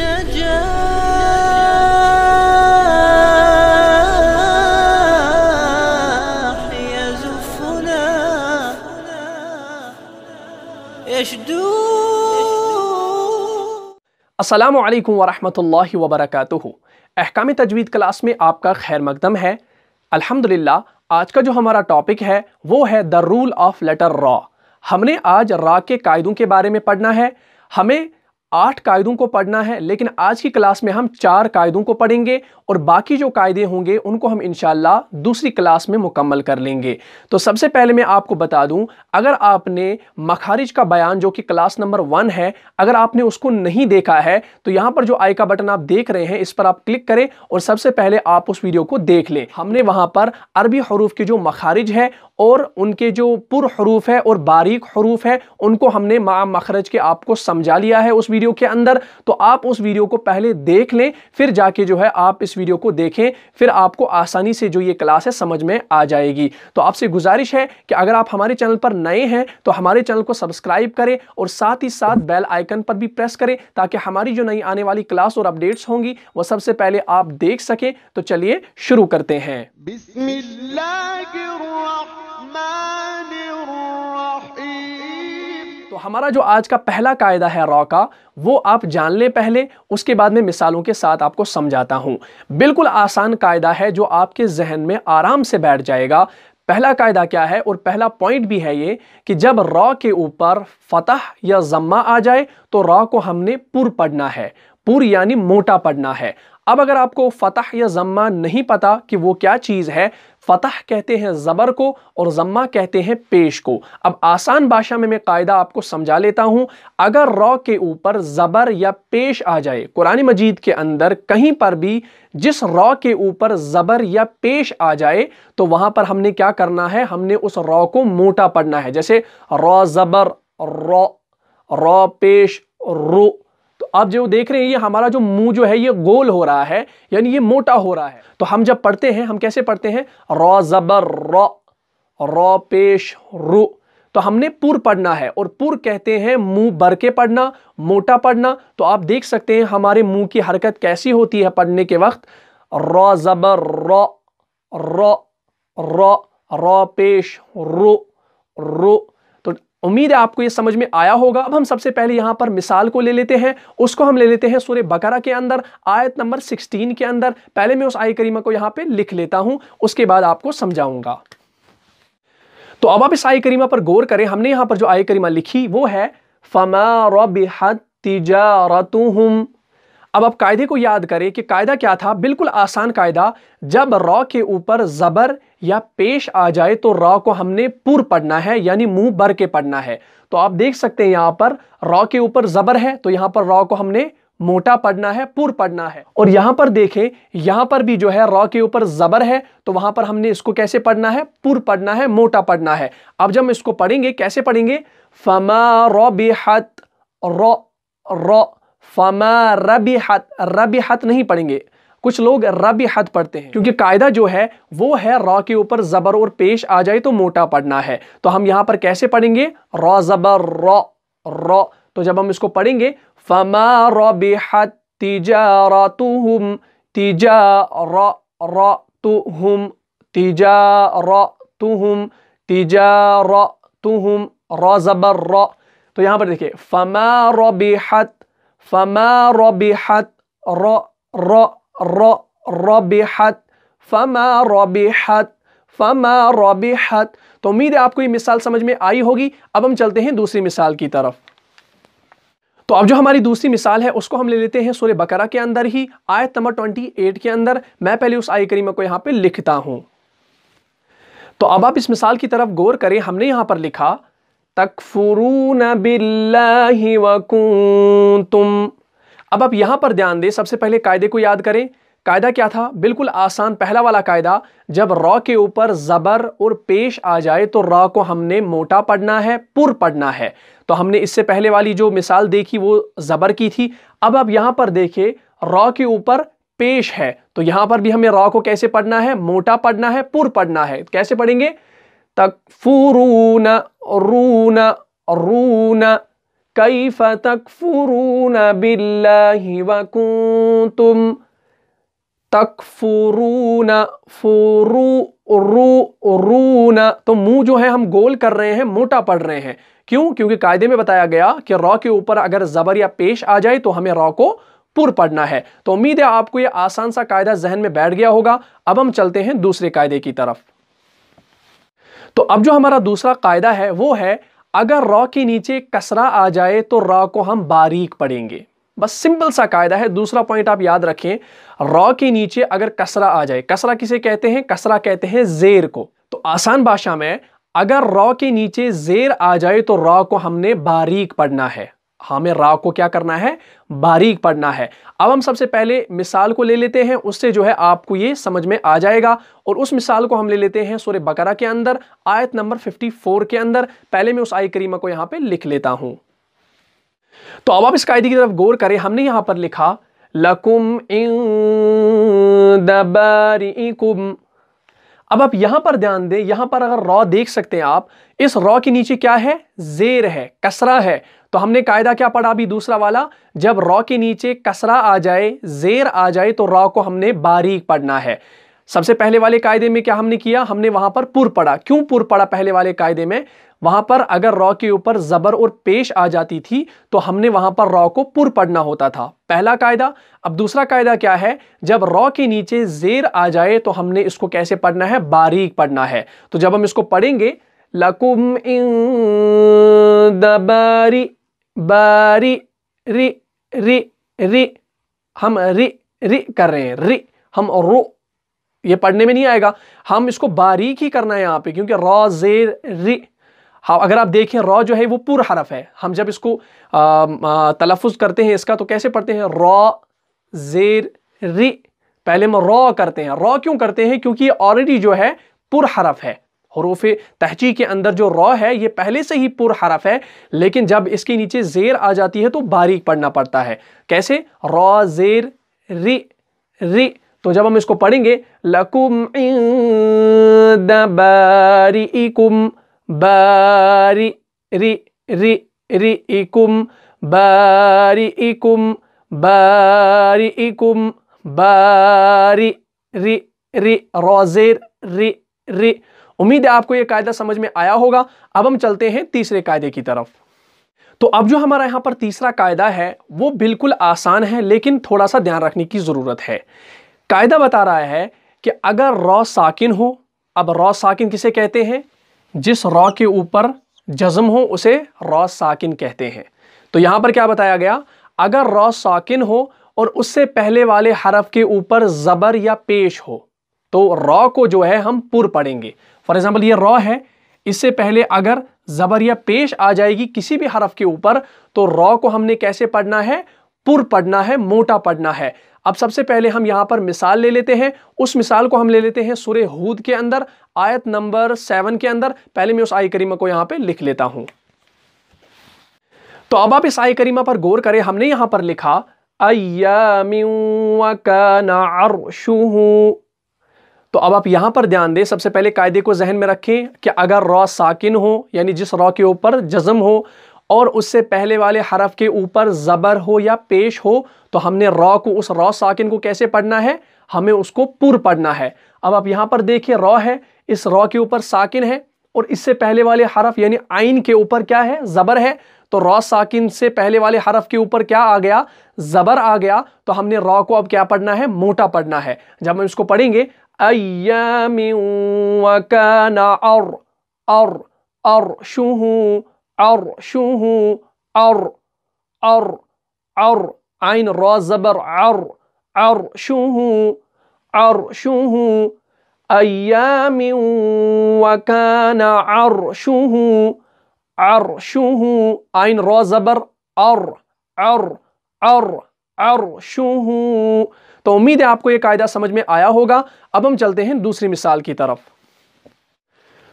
असलकम يزفنا वर्क अहकाम तजवीद क्लास में आपका खैर मकदम है अल्हम्दुलिल्लाह आज का जो हमारा टॉपिक है वो है द रूल ऑफ लेटर रॉ हमने आज रॉ के कायदों के बारे में पढ़ना है हमें आठ कायदों को पढ़ना है लेकिन आज की क्लास में हम चार कायदों को पढ़ेंगे और बाकी जो कायदे होंगे उनको हम इन दूसरी क्लास में मुकम्मल कर लेंगे तो सबसे पहले मैं आपको बता दूं अगर आपने मखारिज का बयान जो कि क्लास नंबर वन है अगर आपने उसको नहीं देखा है तो यहां पर जो आई का बटन आप देख रहे हैं इस पर आप क्लिक करें और सबसे पहले आप उस वीडियो को देख लें हमने वहां पर अरबी हरूफ के जो मखारिज है और उनके जो पुर हरूफ है और बारीक हरूफ है उनको हमने मा मखरज के आपको समझा लिया है उस वीडियो के अंदर तो आप उस वीडियो को पहले देख लें फिर जाके जो है आप इस वीडियो को देखें फिर आपको आसानी से जो ये क्लास है समझ में आ जाएगी तो आपसे गुजारिश है कि अगर आप हमारे चैनल पर नए हैं तो हमारे चैनल को सब्सक्राइब करें और साथ ही साथ बेल आइकन पर भी प्रेस करें ताकि हमारी जो नई आने वाली क्लास और अपडेट्स होंगी वह सबसे पहले आप देख सकें तो चलिए शुरू करते हैं बिस्मिल्लाह हमारा जो आज का पहला कायदा है रॉ का वो आप जान ले पहले उसके बाद में मिसालों के साथ आपको समझाता हूं बिल्कुल आसान कायदा है जो आपके जहन में आराम से बैठ जाएगा पहला कायदा क्या है और पहला पॉइंट भी है ये कि जब रॉ के ऊपर फतह या जम्मा आ जाए तो रॉ को हमने पुर पढ़ना है पुर यानी मोटा पढ़ना है अब अगर आपको फतह या जम्मा नहीं पता कि वो क्या चीज़ है फ़तह कहते हैं ज़बर को और ज़म्मा कहते हैं पेश को अब आसान भाषा में मैं कायदा आपको समझा लेता हूँ अगर रॉ के ऊपर ज़बर या पेश आ जाए कुरान मजीद के अंदर कहीं पर भी जिस रॉ के ऊपर ज़बर या पेश आ जाए तो वहाँ पर हमने क्या करना है हमने उस रॉ को मोटा पढ़ना है जैसे रॉ ज़बर रॉ रॉ पेश रो आप जो देख रहे हैं ये हमारा जो मुंह जो है ये गोल हो रहा है यानी ये मोटा हो रहा है तो हम जब पढ़ते हैं हम कैसे पढ़ते हैं रो जबर रो रो पेश रु तो हमने पुर पढ़ना है और पुर कहते हैं मुंह भर के पढ़ना मोटा पढ़ना तो आप देख सकते हैं हमारे मुंह की हरकत कैसी होती है पढ़ने के वक्त रो जबर रो रो रो रो पेश रो रो उम्मीद है आपको ये समझ में आया होगा अब हम सबसे पहले यहां पर मिसाल को ले लेते हैं उसको हम ले लेते हैं सूर्य बकरा के अंदर आयत नंबर 16 के अंदर पहले मैं उस आय करीमा को यहां पे लिख लेता हूं उसके बाद आपको समझाऊंगा तो अब आप इस आय करीमा पर गौर करें हमने यहां पर जो आय करीमा लिखी वो है फमा रबिहत अब आप कायदे को याद करें कि कायदा क्या था बिल्कुल आसान कायदा जब रॉ के ऊपर ज़बर या पेश आ जाए तो रॉ को हमने पुर पढ़ना है यानी मुंह भर के पढ़ना है तो आप देख सकते हैं यहां पर रॉ के ऊपर जबर है तो यहां पर रॉ को हमने मोटा पढ़ना है पुर पढ़ना है और यहां पर देखें यहां पर भी जो है रॉ के ऊपर ज़बर है तो वहां पर हमने इसको कैसे पढ़ना है पुर पढ़ना है मोटा पढ़ना है अब जब हम इसको पढ़ेंगे कैसे पढ़ेंगे फमा बेहत रॉ रॉ फमा रबी हत नहीं पढ़ेंगे कुछ लोग रबी हद पढ़ते हैं क्योंकि कायदा जो है वो है रॉ के ऊपर ज़बर और पेश आ जाए तो मोटा पढ़ना है तो हम यहां पर कैसे पढ़ेंगे रॉ ज़बर रॉ रॉ तो जब हम इसको पढ़ेंगे फमा तीजा रॉ तू हम तीजा रॉ ज़बर रॉ तो यहां पर देखिए फमा रबिहत फमा रबिहत रॉ रॉ रबिहत फमा रबिहत फमा रबिहत तो उम्मीद है आपको ये मिसाल समझ में आई होगी अब हम चलते हैं दूसरी मिसाल की तरफ तो अब जो हमारी दूसरी मिसाल है उसको हम ले लेते हैं सूर्य बकरा के अंदर ही आयत नंबर 28 के अंदर मैं पहले उस आय करीमा को यहाँ पे लिखता हूँ तो अब आप इस मिसाल की तरफ गौर करें हमने यहाँ पर लिखा तकफुरू नकू तुम अब आप यहां पर ध्यान दें सबसे पहले कायदे को याद करें कायदा क्या था बिल्कुल आसान पहला वाला कायदा जब रॉ के ऊपर ज़बर और पेश आ जाए तो रॉ को हमने मोटा पढ़ना है पुर पढ़ना है तो हमने इससे पहले वाली जो मिसाल देखी वो ज़बर की थी अब आप यहां पर देखें रॉ के ऊपर पेश है तो यहां पर भी हमें रॉ को कैसे पढ़ना है मोटा पढ़ना है पुर पढ़ना है कैसे पढ़ेंगे तक फूरून रून रून كيف تكفرون بالله وكنتم तकफुरून फुरू रू रून तो मुंह जो है हम गोल कर रहे हैं मोटा पढ़ रहे हैं क्यों क्योंकि कायदे में बताया गया कि रॉ के ऊपर अगर ज़बर या पेश आ जाए तो हमें रॉ को पुर पढ़ना है तो उम्मीद है आपको ये आसान सा कायदा जहन में बैठ गया होगा अब हम चलते हैं दूसरे कायदे की तरफ तो अब जो हमारा दूसरा कायदा है वो है अगर रॉ के नीचे कसरा आ जाए तो रॉ को हम बारीक पढ़ेंगे बस सिंपल सा कायदा है दूसरा पॉइंट आप याद रखें रॉ के नीचे अगर कसरा आ जाए कसरा किसे कहते हैं कसरा कहते हैं जेर को तो आसान भाषा में अगर रॉ के नीचे जेर आ जाए तो रॉ को हमने बारीक पढ़ना है हाँ, हमें राव को क्या करना है बारीक पढ़ना है अब हम सबसे पहले मिसाल को ले लेते हैं उससे जो है आपको ये समझ में आ जाएगा और उस मिसाल को हम ले लेते हैं सूर्य बकरा के अंदर आयत नंबर 54 के अंदर पहले मैं उस आय करीमा को यहां पे लिख लेता हूं तो अब आप इस कायदे की तरफ गौर करें हमने यहां पर लिखा लकुम इकुम अब आप यहां पर ध्यान दें यहां पर अगर रॉ देख सकते हैं आप इस रॉ के नीचे क्या है जेर है कसरा है तो हमने कायदा क्या पढ़ा अभी दूसरा वाला जब रॉ के नीचे कसरा आ जाए जेर आ जाए तो रॉ को हमने बारीक पढ़ना है सबसे पहले वाले कायदे में क्या हमने किया हमने वहां पर पुर पढ़ा क्यों पुर पढ़ा पहले वाले कायदे में वहां पर अगर रॉ के ऊपर जबर और पेश आ जाती थी तो हमने वहां पर रॉ को पुर पढ़ना होता था पहला कायदा अब दूसरा कायदा क्या है जब रॉ के नीचे जेर आ जाए तो हमने इसको कैसे पढ़ना है बारीक पढ़ना है तो जब हम इसको पढ़ेंगे लकुम इन दबारी बारी रि रि रि हम रि रि कर रहे हैं रि हम रो ये पढ़ने में नहीं आएगा हम इसको बारीक ही करना है यहाँ पे क्योंकि रॉ जेर रि हाँ अगर आप देखें रॉ जो है वो पूर हरफ है हम जब इसको तलफ़ करते हैं इसका तो कैसे पढ़ते हैं रॉ जेर रि पहले हम रॉ करते हैं रॉ क्यों करते हैं क्योंकि ये ऑलरेडी जो है पुर हरफ है हरूफ तहजी के अंदर जो रॉ है ये पहले से ही पुर हरफ है लेकिन जब इसके नीचे ज़ेर आ जाती है तो बारीक पढ़ना पड़ता है कैसे रॉ ज़ेर रि रि तो जब हम इसको पढ़ेंगे लकुम बारी कुम बारी रि रि रि इकुम बारी इकुम बारी इकुम बारी रि रि रोजेर रि रि उम्मीद है आपको यह कायदा समझ में आया होगा अब हम चलते हैं तीसरे कायदे की तरफ तो अब जो हमारा यहां पर तीसरा कायदा है वो बिल्कुल आसान है लेकिन थोड़ा सा ध्यान रखने की ज़रूरत है कायदा बता रहा है कि अगर रॉ साकिन हो अब रॉ साकिन किसे कहते हैं जिस रॉ के ऊपर जज्म हो उसे रॉ साकिन कहते हैं तो यहां पर क्या बताया गया अगर रॉ साकिन हो और उससे पहले वाले हरफ के ऊपर ज़बर या पेश हो तो रॉ को जो है हम पुर पढ़ेंगे फॉर एग्ज़ाम्पल ये रॉ है इससे पहले अगर ज़बर या पेश आ जाएगी किसी भी हरफ के ऊपर तो रॉ को हमने कैसे पढ़ना है पुर पढ़ना है मोटा पढ़ना है अब सबसे पहले हम यहां पर मिसाल ले लेते हैं उस मिसाल को हम ले लेते हैं सुरे हूद के अंदर आयत नंबर सेवन के अंदर पहले मैं उस आई करीमा को यहां पे लिख लेता हूं तो अब आप इस आई करीमा पर गौर करें हमने यहां पर लिखा अय्यामिन तो अब आप यहाँ पर ध्यान दें सबसे पहले कायदे को जहन में रखें कि अगर रॉ साकिन हो यानी जिस रॉ के ऊपर जज़म हो और उससे पहले वाले हरफ के ऊपर ज़बर हो या पेश हो तो हमने रॉ को उस रॉ साकिन को कैसे पढ़ना है हमें उसको पुर पढ़ना है अब आप यहाँ पर देखिए रॉ है इस रॉ के ऊपर साकिन है और इससे पहले वाले हरफ यानी आइन के ऊपर क्या है ज़बर है तो रॉ साकिन से पहले वाले हरफ के ऊपर क्या आ गया ज़बर आ गया तो हमने रॉ को अब क्या पढ़ना है मोटा पढ़ना है जब हम इसको पढ़ेंगे أيام وكان عر عر عرشه عرشه عر عر عر عين الراء زبر عر عرشه عرشه أيام وكان عرشه عرشه عين راء زبر عر عر عر عرشه तो उम्मीद है आपको यह कायदा समझ में आया होगा अब हम चलते हैं दूसरी मिसाल की तरफ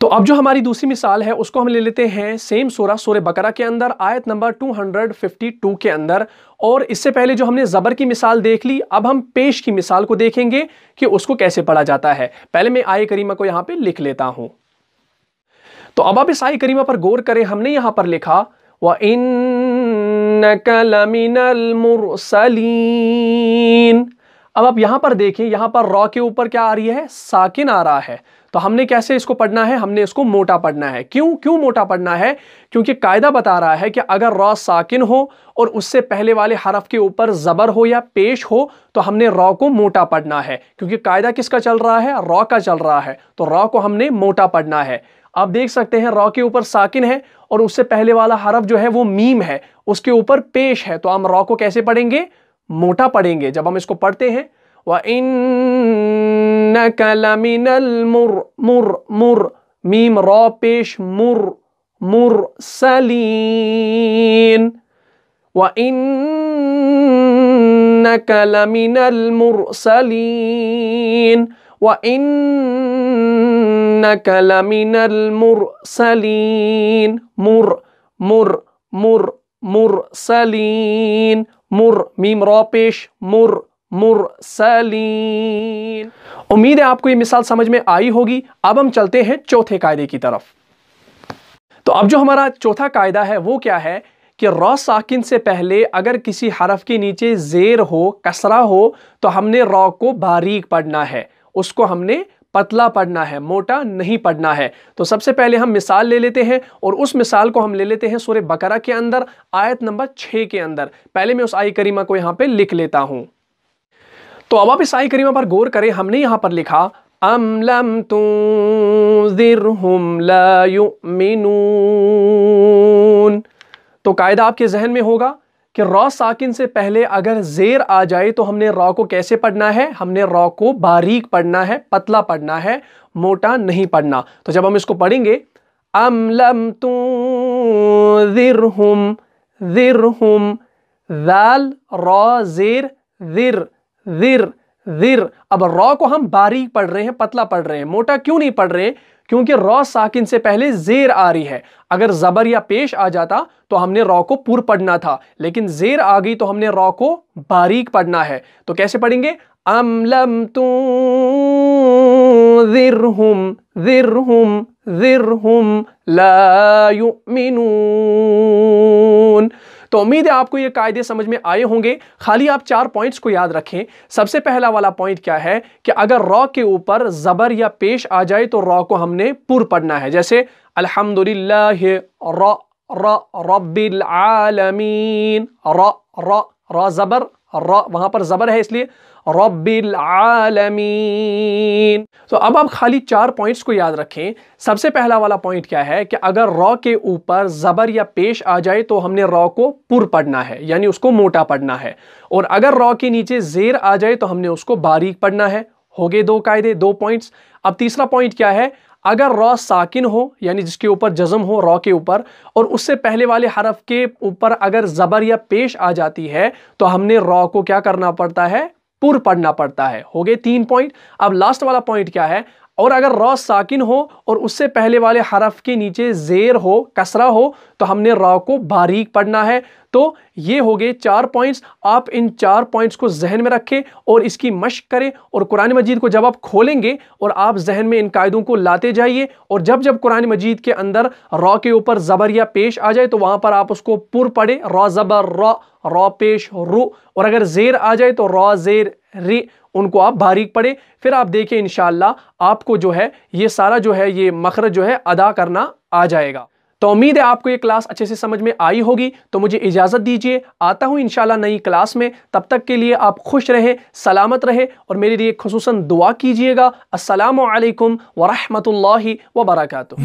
तो अब जो हमारी दूसरी मिसाल है उसको हम ले लेते हैं सेम सोरा सोरे बकरा के अंदर आयत नंबर 252 के अंदर और इससे पहले जो हमने ज़बर की मिसाल देख ली अब हम पेश की मिसाल को देखेंगे कि उसको कैसे पढ़ा जाता है पहले मैं आय करीमा को यहाँ पे लिख लेता हूँ तो अब आप इस आय करीमा पर गौर करें हमने यहाँ पर लिखा व इन कलमिनल मुरसलीन अब आप यहां पर देखें यहां पर रॉ के ऊपर क्या आ रही है साकिन आ रहा है तो हमने कैसे इसको पढ़ना है हमने इसको मोटा पढ़ना है क्यों क्यों मोटा पढ़ना है क्योंकि कायदा बता रहा है कि अगर रॉ साकिन हो और उससे पहले वाले हरफ के ऊपर ज़बर हो या पेश हो तो हमने रॉ को मोटा पढ़ना है क्योंकि कायदा किसका चल रहा है रॉ का चल रहा है तो रॉ को हमने मोटा पढ़ना है आप देख सकते हैं रॉ के ऊपर साकिन है और उससे पहले वाला हरफ जो है वो मीम है उसके ऊपर पेश है तो हम रॉ को कैसे पढ़ेंगे मोटा पढ़ेंगे जब हम इसको पढ़ते हैं व इन कलमिनल मुर मुर मुर मीम रॉ पेश मुर मुर सलीन व इन कलमिनल मुर सलीन व इन कलमिनल मुर सलीन मुर मुर मुर मुर सलीन मुर मीम रॉ पेश मुर सलीन उम्मीद है आपको ये मिसाल समझ में आई होगी अब हम चलते हैं चौथे कायदे की तरफ तो अब जो हमारा चौथा कायदा है वो क्या है कि रॉ साकिन से पहले अगर किसी हरफ के नीचे जेर हो कसरा हो तो हमने रॉ को बारीक पढ़ना है उसको हमने पतला पढ़ना है मोटा नहीं पढ़ना है तो सबसे पहले हम मिसाल ले लेते हैं और उस मिसाल को हम ले लेते हैं सूर्य बकरा के अंदर आयत नंबर छः के अंदर पहले मैं उस आई करीमा को यहाँ पर लिख लेता हूँ तो अब आप इस आई करीमा पर गौर करें हमने यहाँ पर लिखा अम लम तुम ला तो कायदा आपके जहन में होगा कि रॉ साकिन से पहले अगर जेर आ जाए तो हमने रॉ को कैसे पढ़ना है हमने रॉ को बारीक पढ़ना है पतला पढ़ना है मोटा नहीं पढ़ना तो जब हम इसको पढ़ेंगे अम लम तू दिर हम दिर हम दाल रॉ जेर दिर दिर रिर अब रॉ को हम बारीक पढ़ रहे हैं पतला पढ़ रहे हैं मोटा क्यों नहीं पढ़ रहे क्योंकि रॉ साकिन से पहले जेर आ रही है अगर ज़बर या पेश आ जाता तो हमने रॉ को पुर पढ़ना था लेकिन जेर आ गई तो हमने रॉ को बारीक पढ़ना है तो कैसे पढ़ेंगे अमलम तू ذرهم ذرهم ذرهم لا يؤمنون तो उम्मीद है आपको ये कायदे समझ में आए होंगे खाली आप चार पॉइंट्स को याद रखें सबसे पहला वाला पॉइंट क्या है कि अगर रॉ के ऊपर ज़बर या पेश आ जाए तो रॉ को हमने पुर पढ़ना है जैसे अलहमदुल्ला रॉ रॉ रबिलमीन रॉ रॉ रॉ ज़बर वहां पर ज़बर है इसलिए रबालमीन तो अब आप खाली चार पॉइंट्स को याद रखें सबसे पहला वाला पॉइंट क्या है कि अगर रॉ के ऊपर ज़बर या पेश आ जाए तो हमने रॉ को पुर पढ़ना है यानी उसको मोटा पढ़ना है और अगर रॉ के नीचे जेर आ जाए तो हमने उसको बारीक पढ़ना है हो गए दो कायदे दो पॉइंट्स अब तीसरा पॉइंट क्या है अगर रॉ साकिन हो यानी जिसके ऊपर जज़म हो रॉ के ऊपर और उससे पहले वाले हरफ के ऊपर अगर ज़बर या पेश आ जाती है तो हमने रॉ को क्या करना पड़ता है पुर पढ़ना पड़ता है हो गए तीन पॉइंट अब लास्ट वाला पॉइंट क्या है और अगर रॉ साकिन हो और उससे पहले वाले हरफ के नीचे ज़ेर हो कसरा हो तो हमने रॉ को बारीक पढ़ना है तो ये हो गए चार पॉइंट्स आप इन चार पॉइंट्स को जहन में रखें और इसकी मश्क करें और कुरान मजीद को जब आप खोलेंगे और आप जहन में इन कायदों को लाते जाइए और जब जब कुरान मजीद के अंदर रॉ के ऊपर ज़बर या पेश आ जाए तो वहाँ पर आप उसको पुर पढ़े रॉ ज़बर रॉ रॉ पेश रू और अगर ज़ेर आ जाए तो रॉ ज़ेर री उनको आप बारीक पढ़े फिर आप देखें इन आपको जो है ये सारा जो है ये मखर जो है अदा करना आ जाएगा तो उम्मीद है आपको ये क्लास अच्छे से समझ में आई होगी तो मुझे इजाज़त दीजिए आता हूँ इनशाला नई क्लास में तब तक के लिए आप खुश रहें सलामत रहें और मेरे लिए खसूस दुआ कीजिएगा असलकम वरहमल वबरकू